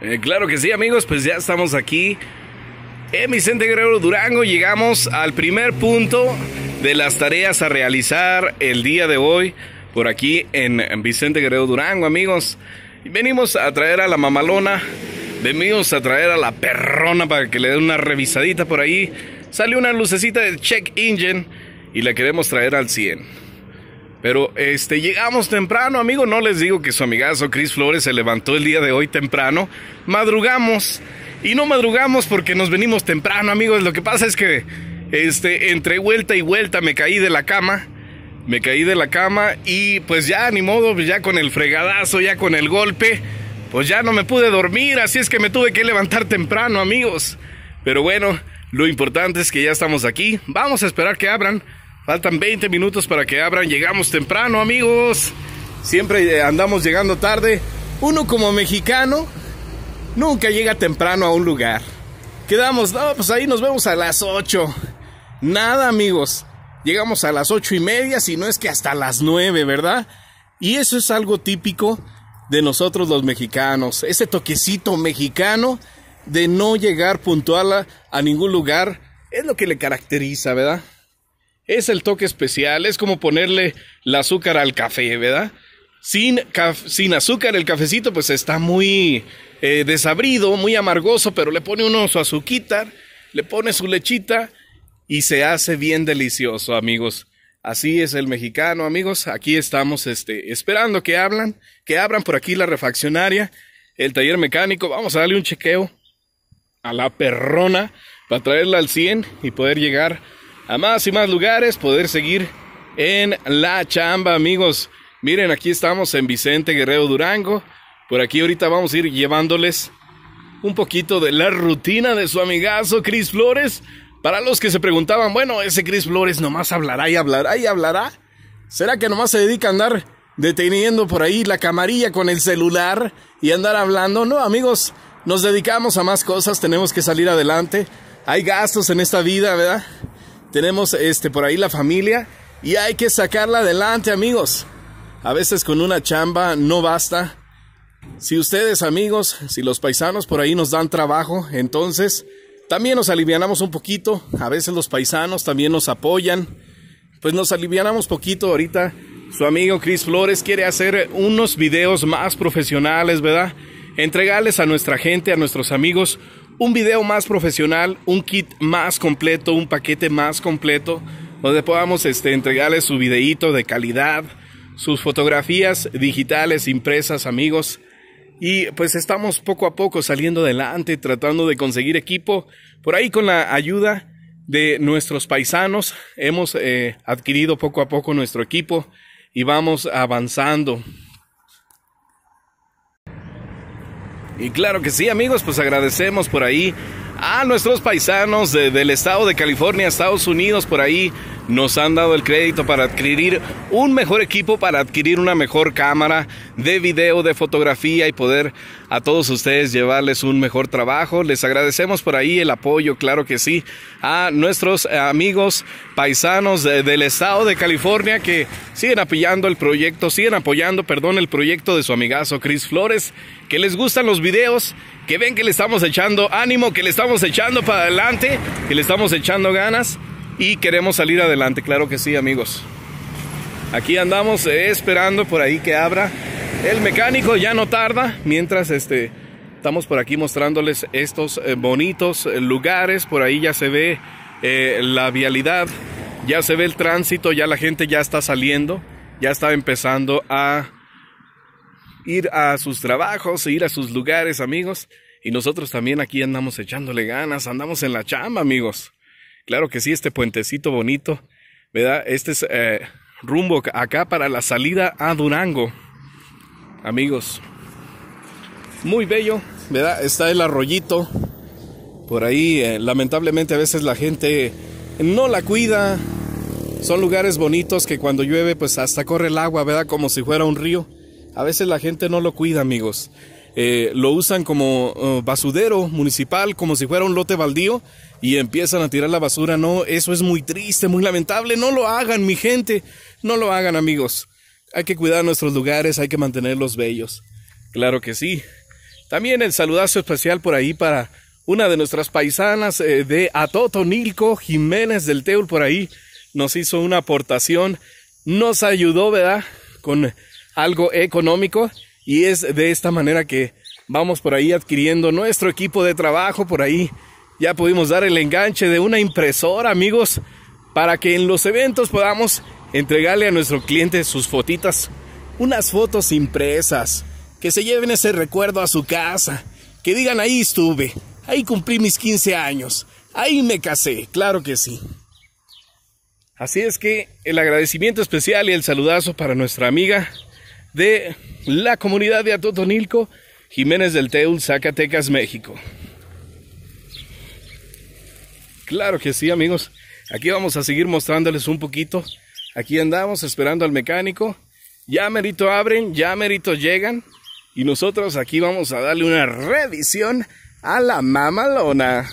Eh, claro que sí, amigos, pues ya estamos aquí en eh, Vicente Guerrero Durango. Llegamos al primer punto de las tareas a realizar el día de hoy por aquí en, Vicente Guerrero Durango, amigos. Venimos a traer a la mamalona, venimos a traer a la perrona para que le dé una revisadita por ahí. Salió una lucecita de check engine y la queremos traer al 100. Pero este, llegamos temprano, amigo. No les digo que su amigazo Chris Flores se levantó el día de hoy temprano. Madrugamos. Y no madrugamos porque nos venimos temprano, amigos. Lo que pasa es que este, entre vuelta y vuelta me caí de la cama. Me caí de la cama y pues ya, ni modo, pues, ya con el fregadazo, ya con el golpe, pues ya no me pude dormir. Así es que me tuve que levantar temprano, amigos. Pero bueno, lo importante es que ya estamos aquí. Vamos a esperar que abran. Faltan 20 minutos para que abran. Llegamos temprano, amigos. Siempre eh, andamos llegando tarde. Uno como mexicano nunca llega temprano a un lugar. Quedamos, no, pues ahí nos vemos a las 8. Nada, amigos. Llegamos a las 8 y media, si no es que hasta las 9, ¿verdad? Y eso es algo típico de nosotros los mexicanos. Ese toquecito mexicano de no llegar puntual a ningún lugar es lo que le caracteriza, ¿verdad? es el toque especial, es como ponerle el azúcar al café, ¿verdad? Sin, sin azúcar el cafecito pues está muy eh, desabrido, muy amargoso, pero le pone uno su azuquita, le pone su lechita y se hace bien delicioso, amigos. Así es el mexicano, amigos. Aquí estamos este, esperando que hablan, que abran por aquí la refaccionaria, el taller mecánico. Vamos a darle un chequeo a la perrona para traerla al 100 y poder llegar a más y más lugares, poder seguir en la chamba, amigos. Miren, aquí estamos en Vicente Guerrero Durango. Por aquí ahorita vamos a ir llevándoles un poquito de la rutina de su amigazo Cris Flores. Para los que se preguntaban, bueno, ese Cris Flores nomás hablará y hablará y hablará. ¿Será que nomás se dedica a andar deteniendo por ahí la camarilla con el celular y andar hablando? No, amigos, nos dedicamos a más cosas, tenemos que salir adelante. Hay gastos en esta vida, ¿verdad? tenemos este, por ahí la familia y hay que sacarla adelante, amigos. A veces con una chamba no basta. Si ustedes, amigos, si los paisanos por ahí nos dan trabajo, entonces también nos alivianamos un poquito. A veces los paisanos también nos apoyan. Pues nos alivianamos poquito ahorita. Su amigo Chris Flores quiere hacer unos videos más profesionales, ¿verdad? Entregarles a nuestra gente, a nuestros amigos, un video más profesional, un kit más completo, un paquete más completo, donde podamos este, entregarles su videíto de calidad, sus fotografías digitales impresas, amigos. Y pues estamos poco a poco saliendo adelante, tratando de conseguir equipo. Por ahí con la ayuda de nuestros paisanos, hemos eh, adquirido poco a poco nuestro equipo y vamos avanzando. Y claro que sí, amigos, pues agradecemos por ahí a nuestros paisanos del estado de California, Estados Unidos, por ahí nos han dado el crédito para adquirir un mejor equipo, para adquirir una mejor cámara de video, de fotografía y poder a todos ustedes llevarles un mejor trabajo. Les agradecemos por ahí el apoyo, claro que sí, a nuestros amigos paisanos del estado de California que siguen apoyando el proyecto, siguen apoyando, perdón, el proyecto de su amigazo Chris Flores, que les gustan los videos, que ven que le estamos echando ánimo, que le estamos echando para adelante, que le estamos echando ganas y queremos salir adelante, claro que sí amigos. Aquí andamos esperando por ahí que abra. El mecánico ya no tarda, mientras este, estamos por aquí mostrándoles estos eh, bonitos eh, lugares, por ahí ya se ve eh, la vialidad, ya se ve el tránsito, ya la gente ya está saliendo, ya está empezando a ir a sus trabajos, ir a sus lugares amigos. Y nosotros también aquí andamos echándole ganas, andamos en la chamba amigos. Claro que sí, este puentecito bonito, ¿verdad? Este es eh, rumbo acá para la salida a Durango, amigos. Muy bello, ¿verdad? Está el arroyito. Por ahí, eh, lamentablemente, a veces la gente no la cuida. Son lugares bonitos que cuando llueve, pues hasta corre el agua, ¿verdad? Como si fuera un río. A veces la gente no lo cuida, amigos. Eh, lo usan como uh, basudero municipal, como si fuera un lote baldío, y empiezan a tirar la basura. No, eso es muy triste, muy lamentable. No lo hagan, mi gente. No lo hagan, amigos. Hay que cuidar nuestros lugares, hay que mantenerlos bellos. Claro que sí. También el saludazo especial por ahí para una de nuestras paisanas de eh, de Atotonilco, Jiménez del Teul, por ahí. Nos hizo una aportación, nos ayudó, ¿verdad? Con algo económico y es de esta manera que vamos por ahí adquiriendo nuestro equipo de trabajo. Por ahí ya pudimos dar el enganche de una impresora, amigos, para que en los eventos podamos entregarle a nuestro cliente sus fotitas. Unas fotos impresas, que se lleven ese recuerdo a su casa, que digan ahí estuve, ahí cumplí mis 15 años, ahí me casé, claro que sí. Así es que el agradecimiento especial y el saludazo para nuestra amiga de la comunidad de Atotonilco, Jiménez del Teul, Zacatecas, México. Claro que sí, amigos. Aquí vamos a seguir mostrándoles un poquito. Aquí andamos esperando al mecánico. Ya merito abren, ya merito llegan. Y nosotros aquí vamos a darle una revisión a la mamalona.